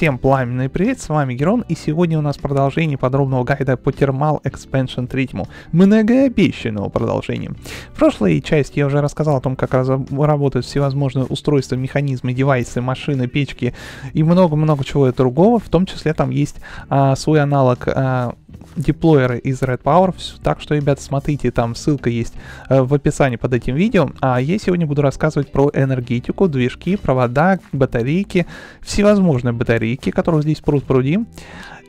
Всем пламенный привет, с вами Герон, и сегодня у нас продолжение подробного гайда по Thermal Expansion 3, многообещанного продолжения. В прошлой части я уже рассказал о том, как работают всевозможные устройства, механизмы, девайсы, машины, печки и много-много чего другого, в том числе там есть а, свой аналог а, деплоеры из Red Power, Так что, ребят, смотрите, там ссылка есть э, в описании под этим видео. А я сегодня буду рассказывать про энергетику, движки, провода, батарейки, всевозможные батарейки, которые здесь пруд-пруди,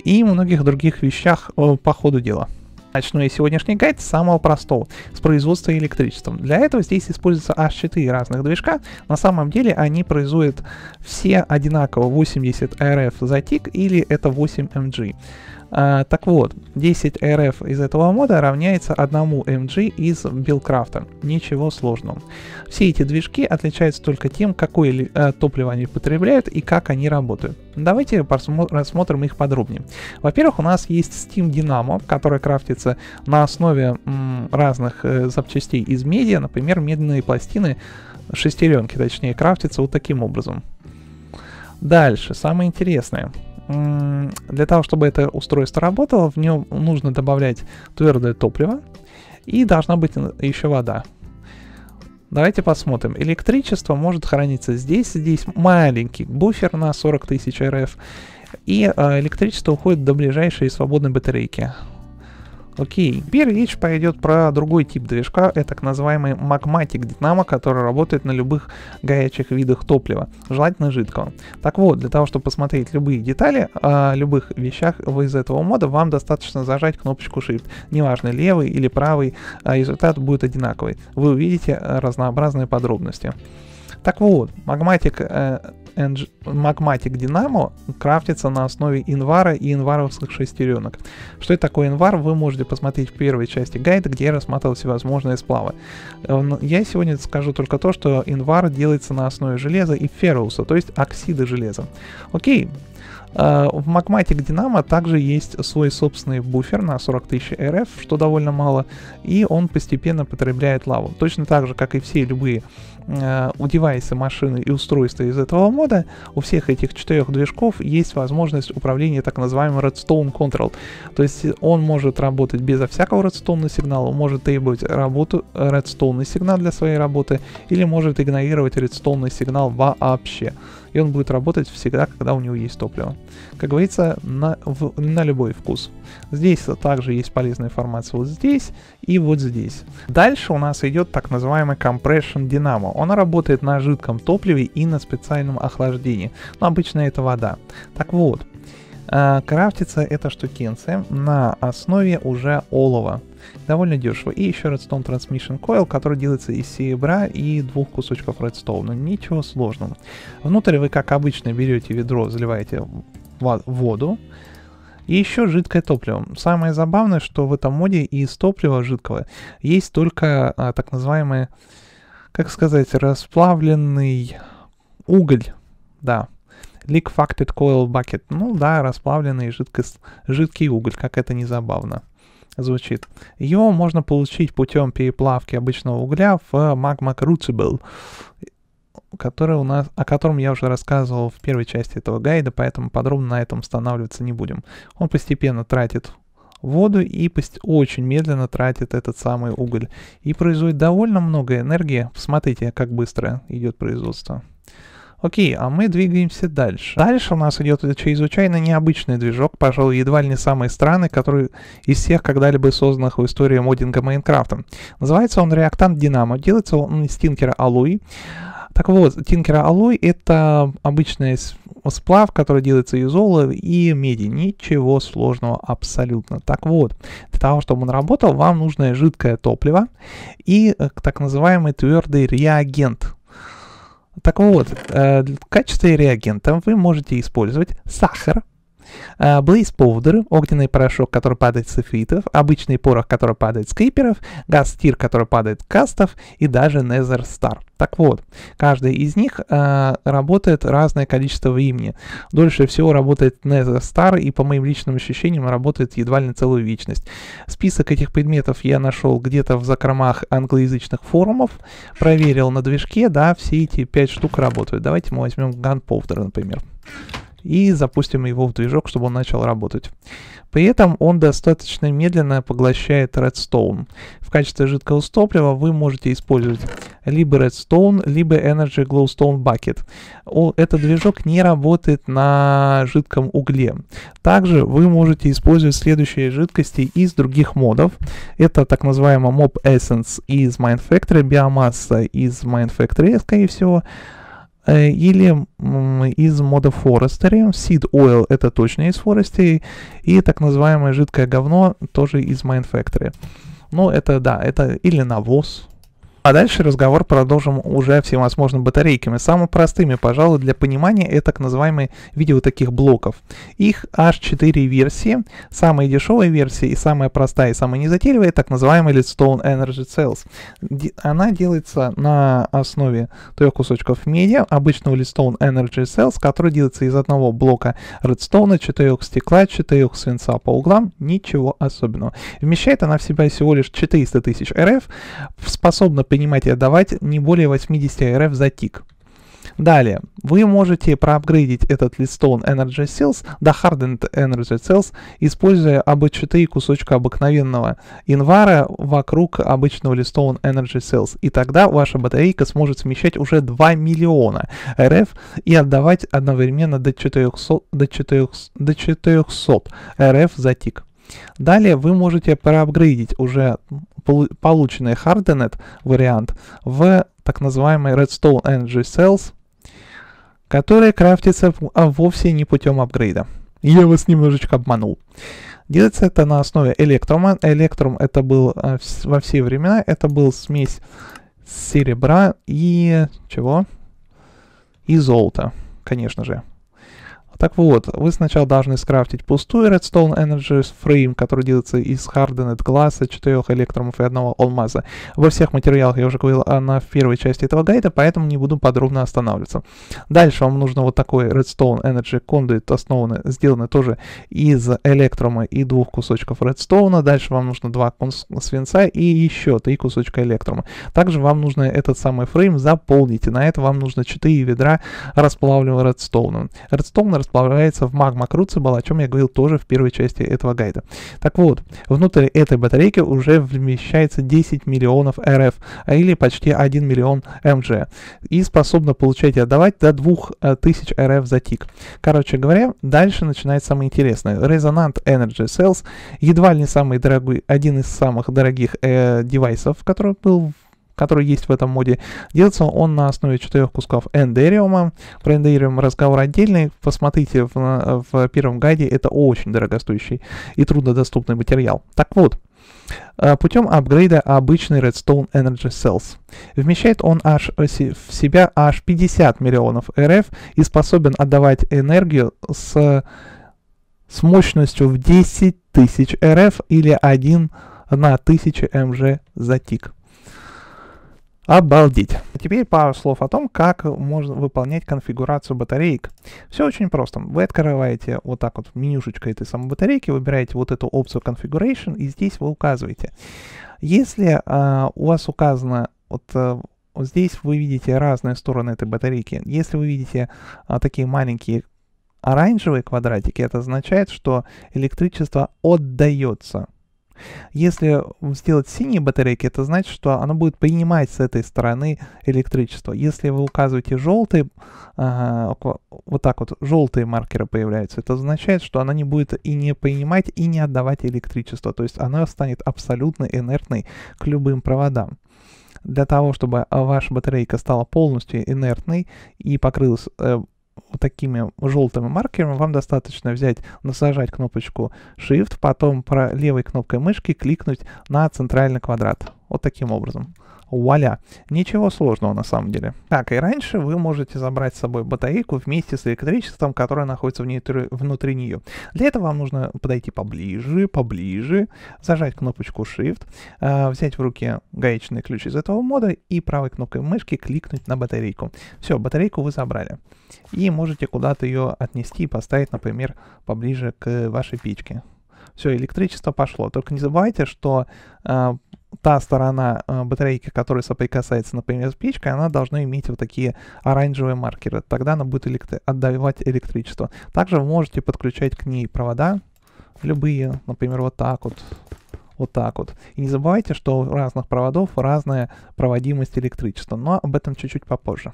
и многих других вещах э, по ходу дела. Начну я сегодняшний гайд с самого простого, с производства электричеством. Для этого здесь используются аж 4 разных движка. На самом деле они производят все одинаково 80 RF за тик или это 8 MG. Эм а, так вот, 10 RF из этого мода равняется одному MG из Билкрафта. Ничего сложного. Все эти движки отличаются только тем, какое э, топливо они потребляют и как они работают. Давайте рассмотрим их подробнее. Во-первых, у нас есть Steam Dynamo, которая крафтится на основе м, разных э, запчастей из меди, например, медные пластины, шестеренки точнее, крафтятся вот таким образом. Дальше, самое интересное для того, чтобы это устройство работало, в нем нужно добавлять твердое топливо и должна быть еще вода. Давайте посмотрим. Электричество может храниться здесь. Здесь маленький буфер на 40 тысяч РФ. И а, электричество уходит до ближайшей свободной батарейки. Окей, теперь речь пойдет про другой тип движка, это так называемый магматик динамо, который работает на любых горячих видах топлива, желательно жидкого. Так вот, для того, чтобы посмотреть любые детали о а, любых вещах из этого мода, вам достаточно зажать кнопочку Shift. Неважно, левый или правый, а, результат будет одинаковый. Вы увидите разнообразные подробности. Так вот, магматик э, Eng... Magmatic Dynamo крафтится на основе инвара и инваровских шестеренок. Что это такое инвар, вы можете посмотреть в первой части гайда, где я рассматривал всевозможные сплавы. Э, я сегодня скажу только то, что инвар делается на основе железа и ферруса, то есть оксида железа. Окей, а, в Magmatic Dynamo также есть свой собственный буфер на 40 тысяч RF, что довольно мало, и он постепенно потребляет лаву. Точно так же, как и все любые э, у девайсы, машины и устройства из этого мода, у всех этих четырех движков есть возможность управления так называемым Redstone Control. То есть он может работать безо всякого Redstone сигнала, он может требовать работу э, Redstone сигнал для своей работы или может игнорировать Redstone сигнал вообще и он будет работать всегда, когда у него есть топливо. Как говорится, на, в, на любой вкус. Здесь также есть полезная информация вот здесь и вот здесь. Дальше у нас идет так называемый compression динамо. Он работает на жидком топливе и на специальном охлаждении. Но обычно это вода. Так вот, э, крафтится эта штукенция на основе уже олова довольно дешево. И еще Redstone Transmission Coil, который делается из серебра и двух кусочков Redstone. Ничего сложного. Внутрь вы, как обычно, берете ведро, заливаете воду, и еще жидкое топливо. Самое забавное, что в этом моде из топлива жидкого есть только а, так называемый, как сказать, расплавленный уголь. Да. Liquefacted coil bucket. Ну да, расплавленный жидкость, жидкий уголь, как это не забавно звучит. Его можно получить путем переплавки обычного угля в магма Crucible, который у нас, о котором я уже рассказывал в первой части этого гайда, поэтому подробно на этом останавливаться не будем. Он постепенно тратит воду и очень медленно тратит этот самый уголь. И производит довольно много энергии. Посмотрите, как быстро идет производство. Окей, а мы двигаемся дальше. Дальше у нас идет чрезвычайно необычный движок, пожалуй, едва ли не самый странный, который из всех когда-либо созданных в истории моддинга Майнкрафта. Называется он Реактант Динамо. Делается он из Тинкера Алуи. Так вот, Тинкера Алой это обычная сплав, который делается из олова и меди. Ничего сложного абсолютно. Так вот, для того, чтобы он работал, вам нужно жидкое топливо и э, так называемый твердый реагент так вот, э, для качества реагентом вы можете использовать сахар, Блейз а, Powder, огненный порошок, который падает с эфитов, обычный порох, который падает с криперов, газ тир, который падает с кастов и даже Незер Стар. Так вот, каждый из них э, работает разное количество времени. Дольше всего работает Незер Стар, и по моим личным ощущениям работает едва ли на целую вечность. Список этих предметов я нашел где-то в закромах англоязычных форумов, проверил на движке, да, все эти 5 штук работают. Давайте мы возьмем Gunpowder, например и запустим его в движок, чтобы он начал работать. При этом он достаточно медленно поглощает Redstone. В качестве жидкого топлива вы можете использовать либо Redstone, либо Energy Glowstone Bucket. Этот движок не работает на жидком угле. Также вы можете использовать следующие жидкости из других модов. Это так называемая Mob Essence из Mind Factory, биомасса из Mind Factory, скорее всего, Э, или из мода Forestry. Seed Oil это точно из Forestry. И так называемое жидкое говно тоже из Mind Factory. Ну, это да, это или навоз, а дальше разговор продолжим уже всевозможными батарейками. Самыми простыми, пожалуй, для понимания это так называемые видео таких блоков. Их аж 4 версии. Самая дешевая версия и самая простая и самая незатейливая, так называемая Leadstone Energy Cells. Она делается на основе трех кусочков меди, обычного Leadstone Energy Cells, который делается из одного блока Redstone 4 стекла, 4 свинца по углам, ничего особенного. Вмещает она в себя всего лишь 400 тысяч РФ, способна принимать и отдавать не более 80 РФ за тик. Далее, вы можете проапгрейдить этот листон Energy Cells до Hardened Energy Cells, используя AB4 кусочка обыкновенного инвара вокруг обычного листон Energy Cells. И тогда ваша батарейка сможет смещать уже 2 миллиона РФ и отдавать одновременно до 400, до 400, до 400 РФ за тик. Далее вы можете проапгрейдить уже полученный Hardenet вариант в так называемый Redstone Energy Cells, которые крафтится а, вовсе не путем апгрейда. Я вас немножечко обманул. Делается это на основе электрома. Электрум это был э, во все времена, это был смесь серебра и чего? И золота, конечно же. Так вот, вы сначала должны скрафтить пустую Redstone Energy Frame, который делается из Hardened Glass, 4 электромов и одного алмаза. Во всех материалах я уже говорил она а в первой части этого гайда, поэтому не буду подробно останавливаться. Дальше вам нужно вот такой Redstone Energy Conduit, основаны, сделаны тоже из электрома и двух кусочков редстоуна. Дальше вам нужно два свинца и еще три кусочка электрома. Также вам нужно этот самый фрейм заполнить, и на это вам нужно 4 ведра расплавленного редстоуна. Редстоун расплавляется в магма Круцебал, о чем я говорил тоже в первой части этого гайда. Так вот, внутрь этой батарейки уже вмещается 10 миллионов РФ, а или почти 1 миллион МЖ, эм и способна получать и отдавать до 2000 э, РФ за тик. Короче говоря, дальше начинается самое интересное. Resonant Energy Cells едва ли не самый дорогой, один из самых дорогих э, девайсов, который был который есть в этом моде. Делается он на основе четырех кусков эндериума. Про эндериум разговор отдельный. Посмотрите в, в первом гайде, это очень дорогостоящий и труднодоступный материал. Так вот, э, путем апгрейда обычный Redstone Energy Cells. Вмещает он аж э, в себя аж 50 миллионов РФ и способен отдавать энергию с, с мощностью в 10 тысяч РФ или 1 на 1000 МЖ за тик. Обалдеть! Теперь пару слов о том, как можно выполнять конфигурацию батареек. Все очень просто. Вы открываете вот так вот менюшечкой этой самой батарейки, выбираете вот эту опцию Configuration и здесь вы указываете. Если э, у вас указано вот э, здесь вы видите разные стороны этой батарейки. Если вы видите а, такие маленькие оранжевые квадратики, это означает, что электричество отдается если сделать синие батарейки, это значит, что оно будет принимать с этой стороны электричество. Если вы указываете желтые, а, вот так вот, желтые маркеры появляются, это означает, что она не будет и не принимать, и не отдавать электричество. То есть она станет абсолютно инертной к любым проводам для того, чтобы а, ваша батарейка стала полностью инертной и покрылась э, вот такими желтыми маркерами вам достаточно взять, насажать кнопочку Shift, потом про левой кнопкой мышки кликнуть на центральный квадрат. Вот таким образом. Вуаля! Ничего сложного на самом деле. Так, и раньше вы можете забрать с собой батарейку вместе с электричеством, которое находится внутри, внутри нее. Для этого вам нужно подойти поближе, поближе, зажать кнопочку Shift, э, взять в руки гаечный ключ из этого мода и правой кнопкой мышки кликнуть на батарейку. Все, батарейку вы забрали. И можете куда-то ее отнести и поставить, например, поближе к вашей печке все электричество пошло. Только не забывайте, что э, та сторона э, батарейки, которая соприкасается, например, с печкой, она должна иметь вот такие оранжевые маркеры. Тогда она будет электри отдавать электричество. Также вы можете подключать к ней провода, любые, например, вот так вот. Вот так вот. И не забывайте, что у разных проводов разная проводимость электричества, но об этом чуть-чуть попозже.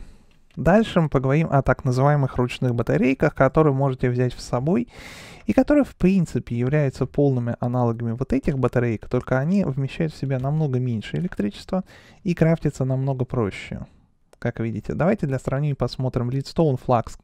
Дальше мы поговорим о так называемых ручных батарейках, которые можете взять с собой и которые в принципе являются полными аналогами вот этих батареек, только они вмещают в себя намного меньше электричества и крафтятся намного проще. Как видите, давайте для сравнения посмотрим Leadstone Flux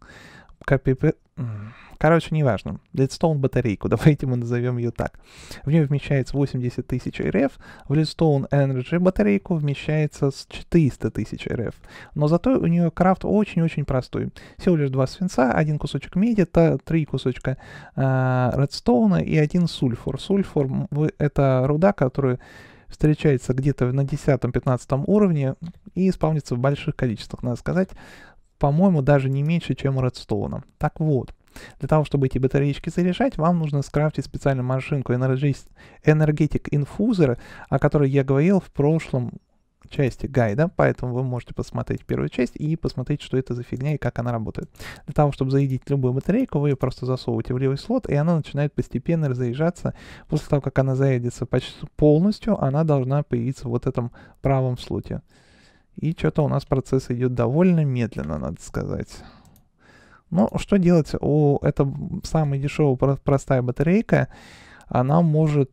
Короче, неважно. Лидстоун батарейку, давайте мы назовем ее так. В нее вмещается 80 тысяч РФ, в Лидстоун Energy батарейку вмещается с 400 тысяч РФ. Но зато у нее крафт очень-очень простой. Всего лишь два свинца, один кусочек меди, три кусочка э, и один сульфур. Сульфур — это руда, которую встречается где-то на 10-15 уровне и исполнится в больших количествах, надо сказать по-моему, даже не меньше, чем у Redstone. Так вот, для того, чтобы эти батареечки заряжать, вам нужно скрафтить специальную машинку Energetic Infuser, о которой я говорил в прошлом части гайда, поэтому вы можете посмотреть первую часть и посмотреть, что это за фигня и как она работает. Для того, чтобы зарядить любую батарейку, вы ее просто засовываете в левый слот, и она начинает постепенно разряжаться. После того, как она зарядится почти полностью, она должна появиться в вот этом правом слоте. И что-то у нас процесс идет довольно медленно, надо сказать. Но что делать? У это самая дешевая простая батарейка. Она может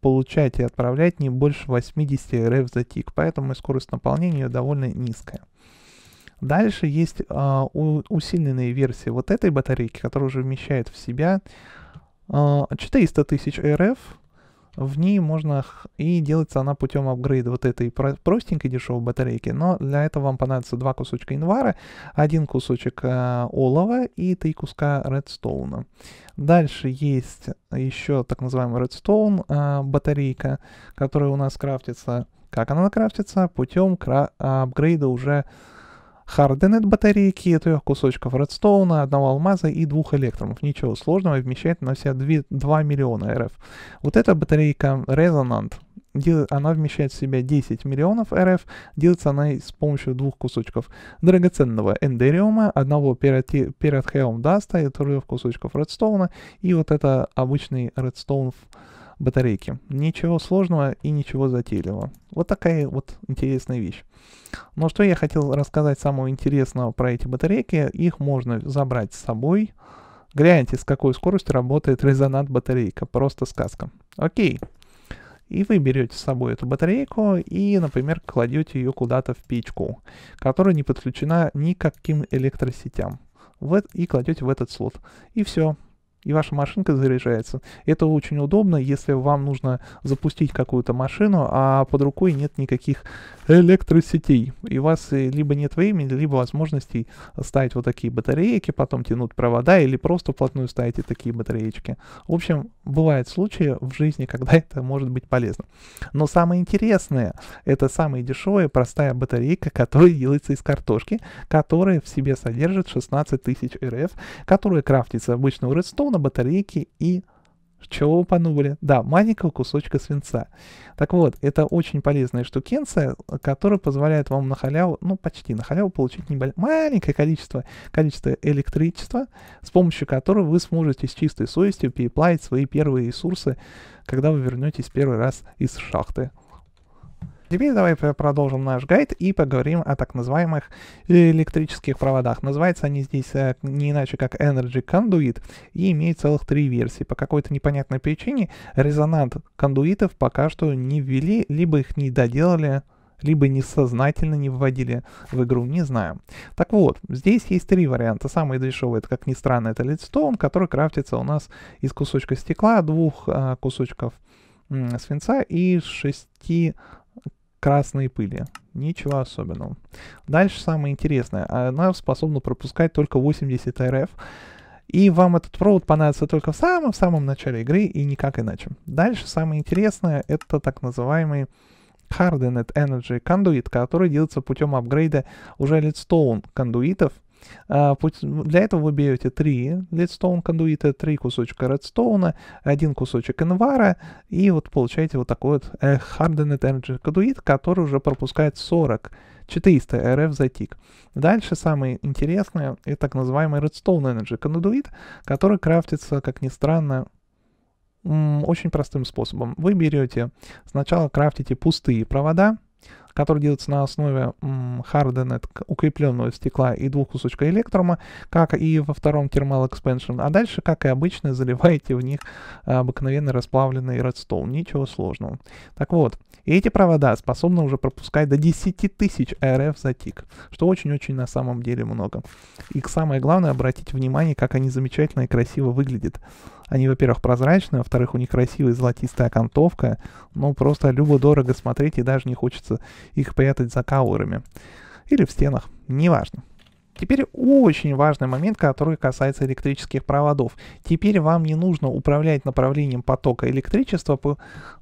получать и отправлять не больше 80 РФ за тик, поэтому и скорость наполнения довольно низкая. Дальше есть э, усиленные версии вот этой батарейки, которая уже вмещает в себя э, а, 400 тысяч РФ, в ней можно и делается она путем апгрейда вот этой простенькой дешевой батарейки, но для этого вам понадобится два кусочка инвара, один кусочек э, олова и три куска редстоуна. Дальше есть еще так называемая редстоун э, батарейка, которая у нас крафтится. Как она крафтится? Путем апгрейда уже Харденет от батарейки, трех кусочков редстоуна, одного алмаза и двух электромов. Ничего сложного, вмещает на себя 2, 2 миллиона РФ. Вот эта батарейка Resonant, она вмещает в себя 10 миллионов РФ, делается она с помощью двух кусочков драгоценного эндериума, одного перед Хеом Даста и трех кусочков редстоуна, и вот это обычный редстоун батарейки. Ничего сложного и ничего затейливого. Вот такая вот интересная вещь. Но что я хотел рассказать самого интересного про эти батарейки, их можно забрать с собой. Гляньте, с какой скоростью работает резонант батарейка. Просто сказка. Окей. И вы берете с собой эту батарейку и, например, кладете ее куда-то в печку, которая не подключена никаким электросетям. В, и кладете в этот слот. И все, и ваша машинка заряжается. Это очень удобно, если вам нужно запустить какую-то машину, а под рукой нет никаких электросетей. И у вас э, либо нет времени, либо возможностей ставить вот такие батарейки, потом тянуть провода, или просто вплотную ставите такие батареечки. В общем, бывают случаи в жизни, когда это может быть полезно. Но самое интересное, это самая дешевая простая батарейка, которая делается из картошки, которая в себе содержит 16 тысяч РФ, которая крафтится обычно у Redstone, на батарейке и чего вы панули? Да, маленького кусочка свинца. Так вот, это очень полезная штукенция, которая позволяет вам на халяву, ну почти на халяву, получить небо... маленькое количество, количество электричества, с помощью которого вы сможете с чистой совестью переплавить свои первые ресурсы, когда вы вернетесь первый раз из шахты. Теперь давай продолжим наш гайд и поговорим о так называемых электрических проводах. Называются они здесь э, не иначе как Energy Conduit и имеют целых три версии. По какой-то непонятной причине резонант кондуитов пока что не ввели, либо их не доделали либо несознательно не вводили в игру, не знаю. Так вот, здесь есть три варианта. Самый дешевый, это, как ни странно, это лидстоун, который крафтится у нас из кусочка стекла, двух а, кусочков свинца и шести красной пыли. Ничего особенного. Дальше самое интересное. Она способна пропускать только 80 РФ. И вам этот провод понадобится только в самом-самом начале игры и никак иначе. Дальше самое интересное это так называемый Hardened Energy Conduit, который делается путем апгрейда уже лидстоун кондуитов а, ну, для этого вы берете три лидстоун кондуита, три кусочка редстоуна, один кусочек инвара, и вот получаете вот такой вот э, hardened energy кондуит, который уже пропускает 40 400 rf за тик. Дальше самое интересное, это так называемый Redstone Energy Conduit, который крафтится, как ни странно, очень простым способом. Вы берете, сначала крафтите пустые провода, который делается на основе Hardened укрепленного стекла и двух кусочков электрума, как и во втором Thermal Expansion. А дальше, как и обычно, заливаете в них э, обыкновенный расплавленный Redstone. Ничего сложного. Так вот, эти провода способны уже пропускать до 10 тысяч РФ за тик, что очень-очень на самом деле много. И самое главное, обратите внимание, как они замечательно и красиво выглядят. Они, во-первых, прозрачные, во-вторых, у них красивая золотистая окантовка. Ну, просто любо-дорого смотреть, и даже не хочется их прятать за каурами. Или в стенах, неважно. Теперь очень важный момент, который касается электрических проводов. Теперь вам не нужно управлять направлением потока электричества.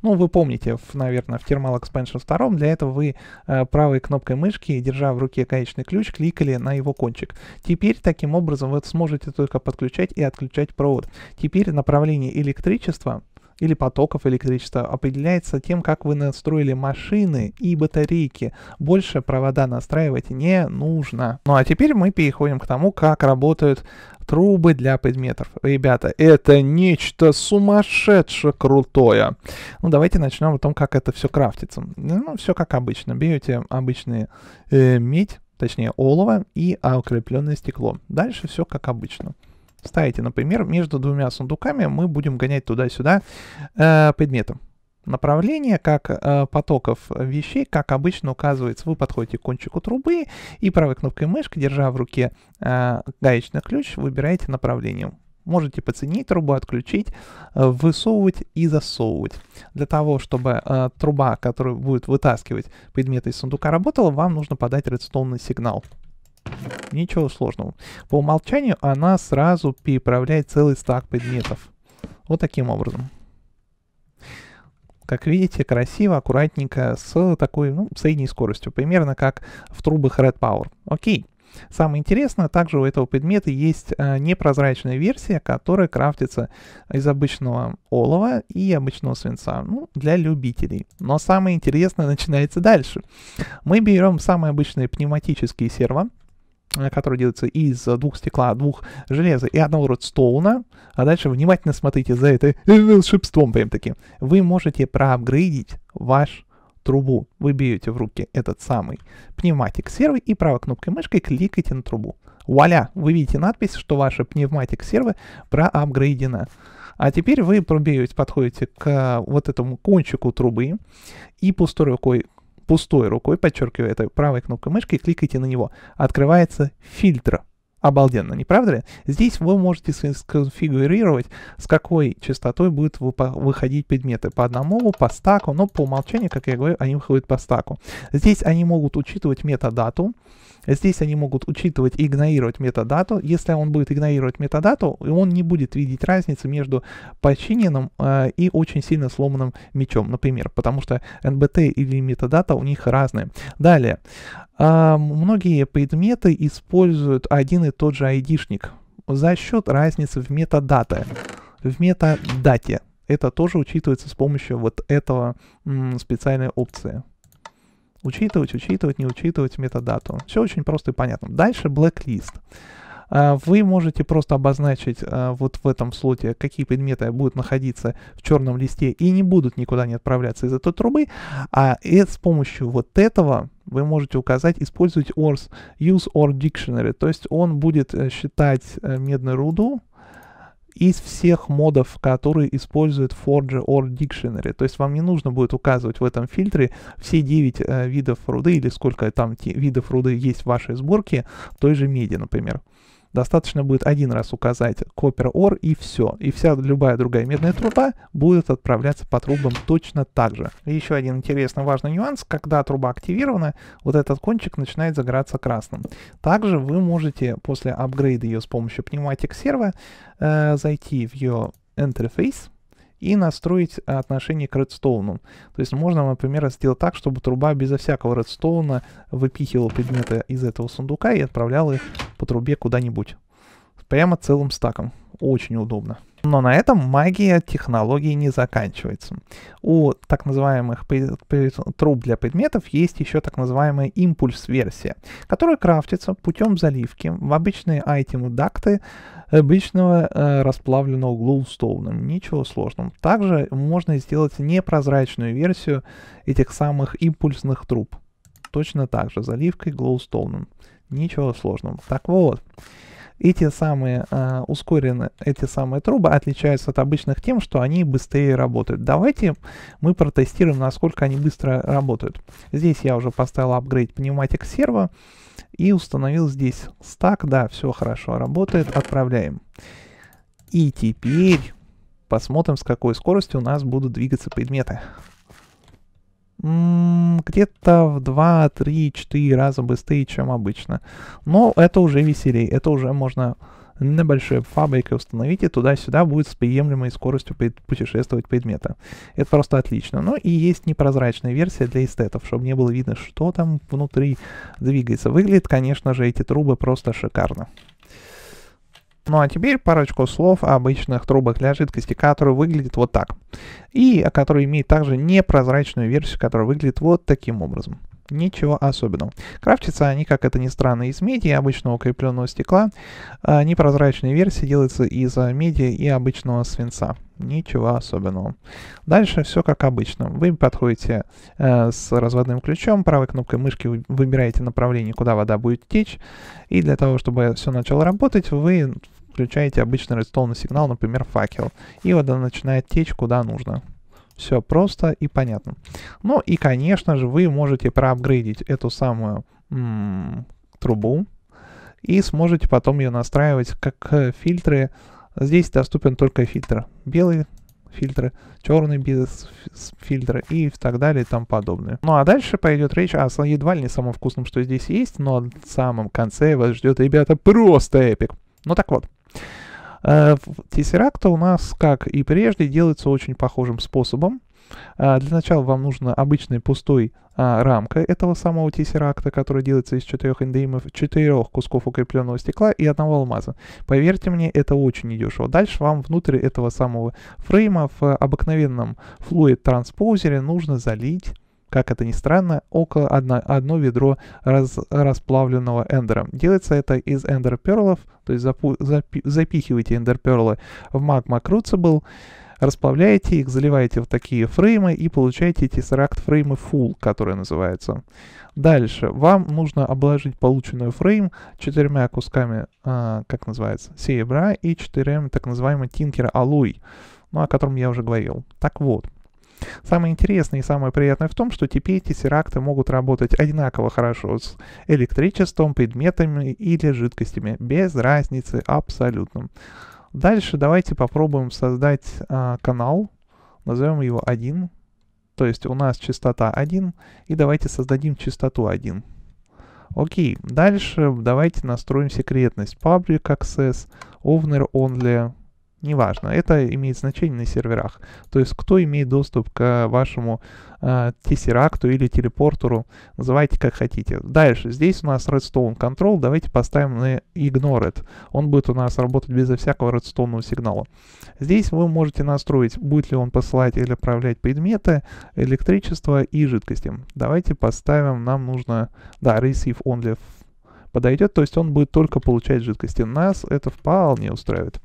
Ну, вы помните, в, наверное, в Thermal Expansion 2 для этого вы э, правой кнопкой мышки, держа в руке конечный ключ, кликали на его кончик. Теперь таким образом вы сможете только подключать и отключать провод. Теперь направление электричества или потоков электричества определяется тем, как вы настроили машины и батарейки. Больше провода настраивать не нужно. Ну а теперь мы переходим к тому, как работают трубы для предметов. Ребята, это нечто сумасшедше крутое. Ну, давайте начнем о том, как это все крафтится. Ну, все как обычно. Берете обычный э, медь, точнее олово и окрепленное стекло. Дальше все как обычно. Ставите, например, между двумя сундуками мы будем гонять туда-сюда э, предметом. Направление, как э, потоков вещей, как обычно указывается, вы подходите к кончику трубы и правой кнопкой мышки, держа в руке э, гаечный ключ, выбираете направление. Можете подсоединить трубу, отключить, э, высовывать и засовывать. Для того, чтобы э, труба, которая будет вытаскивать предметы из сундука, работала, вам нужно подать редстоунный сигнал. Ничего сложного. По умолчанию она сразу переправляет целый стак предметов. Вот таким образом. Как видите, красиво, аккуратненько, с такой ну, средней скоростью. Примерно как в трубах Red Power. Окей. Самое интересное, также у этого предмета есть э, непрозрачная версия, которая крафтится из обычного олова и обычного свинца, ну, для любителей. Но самое интересное начинается дальше. Мы берем самые обычные пневматические серво, Э, который делается из двух стекла, двух железа и одного родстоуна, а дальше внимательно смотрите за это волшебством прям таки, вы можете проапгрейдить ваш трубу. Вы берете в руки этот самый пневматик сервы и правой кнопкой мышкой кликаете на трубу. Вуаля! Вы видите надпись, что ваша пневматик сервы проапгрейдена. А теперь вы пробеете, подходите к э, вот этому кончику трубы и пустой рукой пустой рукой, подчеркиваю этой правой кнопкой мышки, кликайте на него. Открывается фильтр. Обалденно, не правда ли? Здесь вы можете сконфигурировать, с какой частотой будут выходить предметы. По одному, по стаку, но по умолчанию, как я говорю, они выходят по стаку. Здесь они могут учитывать метадату, Здесь они могут учитывать и игнорировать метадату. Если он будет игнорировать метадату, он не будет видеть разницы между починенным э, и очень сильно сломанным мечом, например, потому что NBT или метадата у них разные. Далее, э, многие предметы используют один и тот же ID-шник за счет разницы в метадате. В метадате. Это тоже учитывается с помощью вот этого м, специальной опции. Учитывать, учитывать, не учитывать метадату. Все очень просто и понятно. Дальше blacklist. А, вы можете просто обозначить а, вот в этом слоте, какие предметы будут находиться в черном листе и не будут никуда не отправляться из этой трубы. А с помощью вот этого вы можете указать использовать ORS, use or dictionary. То есть он будет э, считать э, медную руду, из всех модов, которые использует Forge or Dictionary. То есть вам не нужно будет указывать в этом фильтре все 9 э, видов руды или сколько там видов руды есть в вашей сборке той же меди, например достаточно будет один раз указать Copper ор и все. И вся любая другая медная труба будет отправляться по трубам точно так же. И еще один интересный важный нюанс, когда труба активирована, вот этот кончик начинает загораться красным. Также вы можете после апгрейда ее с помощью пневматик серва э, зайти в ее интерфейс, и настроить отношение к редстоуну. То есть можно, например, сделать так, чтобы труба безо всякого редстоуна выпихивала предметы из этого сундука и отправляла их по трубе куда-нибудь. Прямо целым стаком. Очень удобно. Но на этом магия технологий не заканчивается. У так называемых труб для предметов есть еще так называемая импульс-версия, которая крафтится путем заливки в обычные айтем-дакты обычного э, расплавленного глоустоуна. Ничего сложного. Также можно сделать непрозрачную версию этих самых импульсных труб. Точно так же заливкой глоустоуном. Ничего сложного. Так вот, эти самые э, ускоренные, эти самые трубы отличаются от обычных тем, что они быстрее работают. Давайте мы протестируем, насколько они быстро работают. Здесь я уже поставил апгрейд пневматик серво и установил здесь стак. Да, все хорошо работает, отправляем. И теперь посмотрим, с какой скоростью у нас будут двигаться предметы где-то в 2, 3, 4 раза быстрее, чем обычно. Но это уже веселее, это уже можно небольшой фабрикой установить, и туда-сюда будет с приемлемой скоростью путешествовать предмета. Это просто отлично. Но и есть непрозрачная версия для эстетов, чтобы не было видно, что там внутри двигается. Выглядит, конечно же, эти трубы просто шикарно. Ну а теперь парочку слов о обычных трубах для жидкости, которые выглядят вот так. И которые имеют также непрозрачную версию, которая выглядит вот таким образом ничего особенного. Крафтится они, как это ни странно, из меди, обычного укрепленного стекла. А непрозрачная версия делается из а, меди и обычного свинца. Ничего особенного. Дальше все как обычно. Вы подходите э, с разводным ключом, правой кнопкой мышки вы выбираете направление, куда вода будет течь. И для того, чтобы все начало работать, вы включаете обычный редстоунный сигнал, например, факел. И вода начинает течь куда нужно. Все просто и понятно. Ну и, конечно же, вы можете проапгрейдить эту самую м -м, трубу и сможете потом ее настраивать как э, фильтры. Здесь доступен только фильтр. Белый фильтры, черный без фильтры и так далее и тому подобное. Ну а дальше пойдет речь о едва ли не самом вкусном, что здесь есть, но в самом конце вас ждет, ребята, просто эпик. Ну так вот. Тессеракта э, у нас, как и прежде, делается очень похожим способом. Э, для начала вам нужна обычная пустой а, рамка этого самого тессеракта, который делается из четырех эндемов, четырех кусков укрепленного стекла и одного алмаза. Поверьте мне, это очень недешево. Дальше вам внутрь этого самого фрейма в обыкновенном флуид транспозере нужно залить как это ни странно, около одно, одно ведро раз, расплавленного эндера. Делается это из эндерперлов, то есть запу, запи, запихиваете эндерперлы в магма был расплавляете их, заливаете в такие фреймы и получаете Tesseract фреймы Full, которые называются. Дальше вам нужно обложить полученную фрейм четырьмя кусками, э, как называется, серебра и четырьмя так называемым тинкера алой, ну, о котором я уже говорил. Так вот, Самое интересное и самое приятное в том, что теперь эти теракты могут работать одинаково хорошо с электричеством, предметами или жидкостями, без разницы абсолютно. Дальше давайте попробуем создать э, канал, назовем его 1, то есть у нас частота 1, и давайте создадим частоту 1. Окей, дальше давайте настроим секретность. Public Access, Owner Only, Неважно, это имеет значение на серверах. То есть, кто имеет доступ к вашему э, тессеракту или телепортеру, называйте как хотите. Дальше, здесь у нас Redstone Control, давайте поставим на Ignored. Он будет у нас работать безо всякого редстоунного сигнала. Здесь вы можете настроить, будет ли он посылать или отправлять предметы, электричество и жидкости. Давайте поставим, нам нужно, да, Receive Only подойдет, то есть он будет только получать жидкости. Нас это вполне устраивает.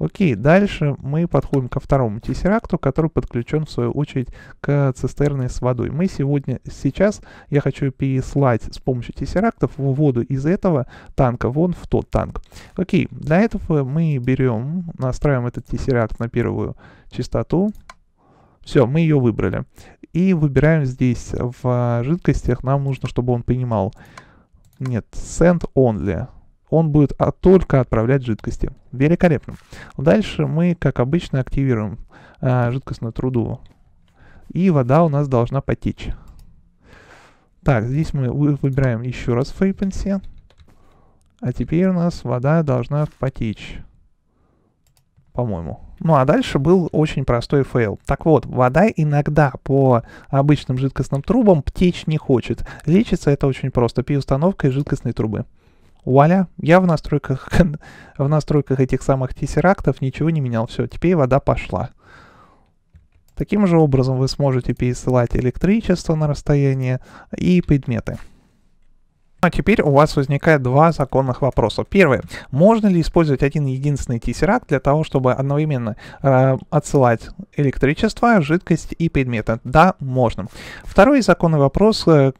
Окей, дальше мы подходим ко второму тессеракту, который подключен в свою очередь к цистерне с водой. Мы сегодня, сейчас, я хочу переслать с помощью тессерактов воду из этого танка вон в тот танк. Окей, для этого мы берем, настраиваем этот тессеракт на первую частоту. Все, мы ее выбрали. И выбираем здесь в жидкостях, нам нужно, чтобы он понимал, нет, send only, он будет от, а, только отправлять жидкости. Великолепно. Дальше мы, как обычно, активируем э, а, жидкостную труду. И вода у нас должна потечь. Так, здесь мы выбираем еще раз фрейпенси. А теперь у нас вода должна потечь. По-моему. Ну а дальше был очень простой фейл. Так вот, вода иногда по обычным жидкостным трубам течь не хочет. Лечится это очень просто, переустановкой жидкостной трубы вуаля, я в настройках, в настройках этих самых тессерактов ничего не менял. Все, теперь вода пошла. Таким же образом вы сможете пересылать электричество на расстояние и предметы. Ну, а теперь у вас возникает два законных вопроса. Первый: Можно ли использовать один единственный тессеракт для того, чтобы одновременно э, отсылать электричество, жидкость и предметы? Да, можно. Второй законный вопрос, э,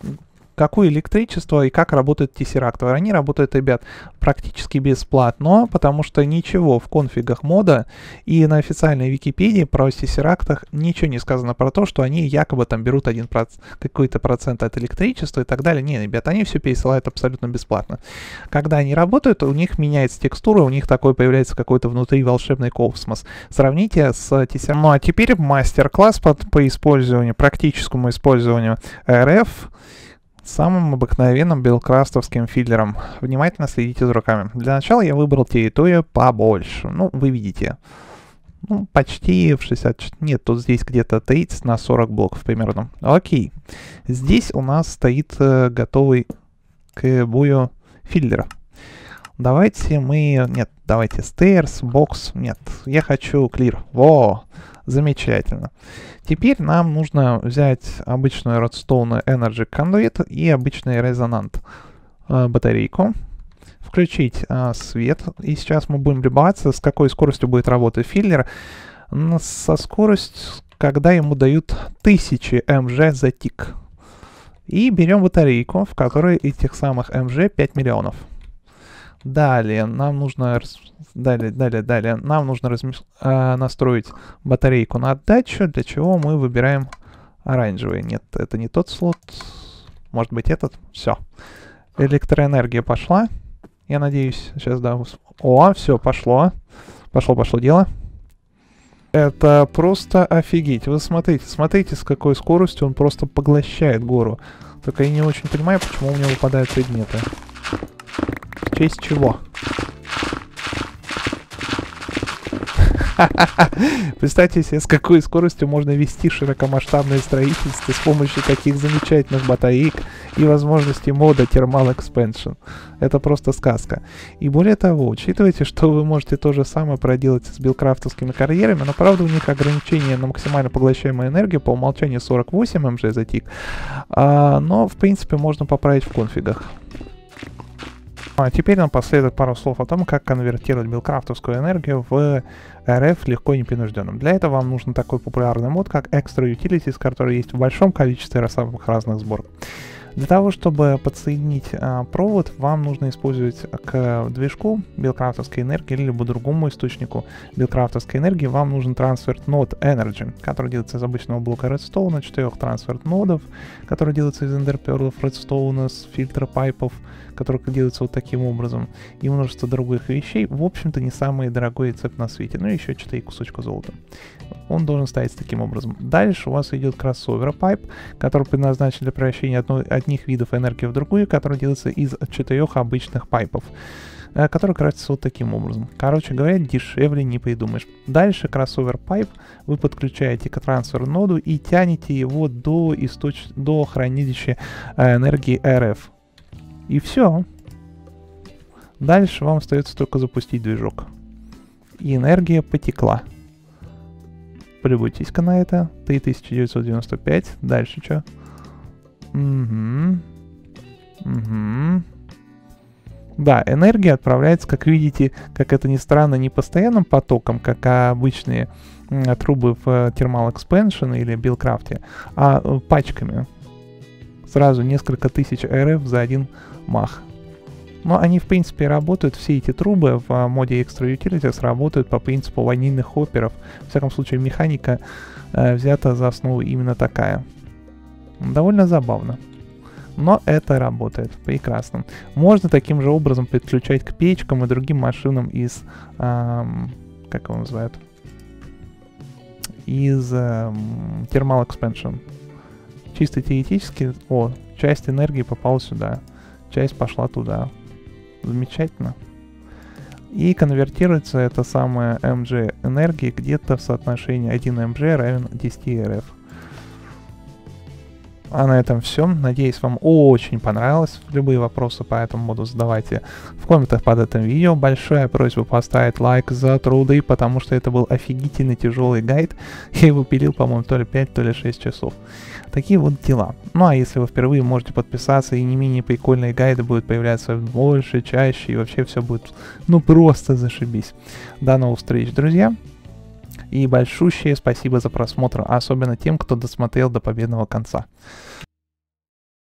какое электричество и как работает тессерактор. Они работают, ребят, практически бесплатно, потому что ничего в конфигах мода и на официальной Википедии про тессерактах ничего не сказано про то, что они якобы там берут один какой-то процент от электричества и так далее. Не, ребят, они все пересылают абсолютно бесплатно. Когда они работают, у них меняется текстура, у них такой появляется какой-то внутри волшебный космос. Сравните с тессер... Ну а теперь мастер-класс по, по использованию, практическому использованию RF самым обыкновенным белкрастовским филлером. Внимательно следите за руками. Для начала я выбрал территорию побольше. Ну, вы видите. Ну, почти в 60... Нет, тут здесь где-то 30 на 40 блоков примерно. Окей. Здесь у нас стоит э, готовый к бою филлер. Давайте мы... Нет, давайте stairs, бокс, Нет, я хочу клир. Во! Замечательно. Теперь нам нужно взять обычную Redstone Energy Conduit и обычный резонант э, батарейку, включить э, свет. И сейчас мы будем любоваться, с какой скоростью будет работать филлер. Со скоростью, когда ему дают 1000 МЖ за тик. И берем батарейку, в которой этих самых МЖ 5 миллионов. Далее нам нужно раз... далее, далее, далее. Нам нужно размеш... э, настроить батарейку на отдачу, для чего мы выбираем оранжевый. Нет, это не тот слот. Может быть этот? Все. Электроэнергия пошла. Я надеюсь, сейчас да. О, все, пошло. Пошло, пошло дело. Это просто офигеть. Вы смотрите, смотрите, с какой скоростью он просто поглощает гору. Только я не очень понимаю, почему у меня выпадают предметы. Или из чего? Представьте себе, с какой скоростью можно вести широкомасштабное строительство с помощью таких замечательных батареек и возможности мода Thermal Expansion. Это просто сказка. И более того, учитывайте, что вы можете то же самое проделать с билкрафтовскими карьерами, но правда у них ограничение на максимально поглощаемую энергию по умолчанию 48 МЖ за тик, а, но в принципе можно поправить в конфигах. А теперь нам последует пару слов о том, как конвертировать билкрафтовскую энергию в РФ легко и непринужденным. Для этого вам нужен такой популярный мод, как Extra Utilities, который есть в большом количестве самых разных сборок. Для того, чтобы подсоединить а, провод, вам нужно использовать к движку билкрафтовской энергии или любому другому источнику билкрафтовской энергии, вам нужен трансфер нод Energy, который делается из обычного блока Redstone, четырех трансфер нодов, который делается из эндерперлов, Redstone, с фильтра пайпов, которые делаются вот таким образом, и множество других вещей, в общем-то, не самый дорогой рецепт на свете. Ну и то и кусочка золота. Он должен ставиться таким образом. Дальше у вас идет кроссовер пайп, который предназначен для превращения одной, одних видов энергии в другую, который делается из четырех обычных пайпов э, который красится вот таким образом. Короче говоря, дешевле не придумаешь. Дальше кроссовер пайп вы подключаете к трансфер ноду и тянете его до, источ... до хранилища э, энергии RF. И все. Дальше вам остается только запустить движок. И энергия потекла. Полюбуйтесь-ка на это. 3995. Дальше что? Угу. Угу. Да, энергия отправляется, как видите, как это ни странно, не постоянным потоком, как обычные трубы в э, Thermal Expansion или Билкрафте, а э, пачками сразу несколько тысяч РФ за один мах. Но они в принципе работают, все эти трубы в а, моде Extra Utilities работают по принципу ванильных хопперов. В всяком случае механика э, взята за основу именно такая. Довольно забавно. Но это работает, прекрасно. Можно таким же образом подключать к печкам и другим машинам из... Эм, как его называют? Из эм, Thermal Expansion чисто теоретически, о, часть энергии попала сюда, часть пошла туда. Замечательно. И конвертируется эта самая mg энергии где-то в соотношении 1 mg равен 10 rf. А на этом все. Надеюсь, вам очень понравилось. Любые вопросы по этому буду задавайте в комментах под этим видео. Большая просьба поставить лайк за труды, потому что это был офигительно тяжелый гайд. Я его пилил, по-моему, то ли 5, то ли 6 часов. Такие вот дела. Ну а если вы впервые можете подписаться, и не менее прикольные гайды будут появляться больше, чаще, и вообще все будет ну просто зашибись. До новых встреч, друзья. И большущее спасибо за просмотр, особенно тем, кто досмотрел до победного конца.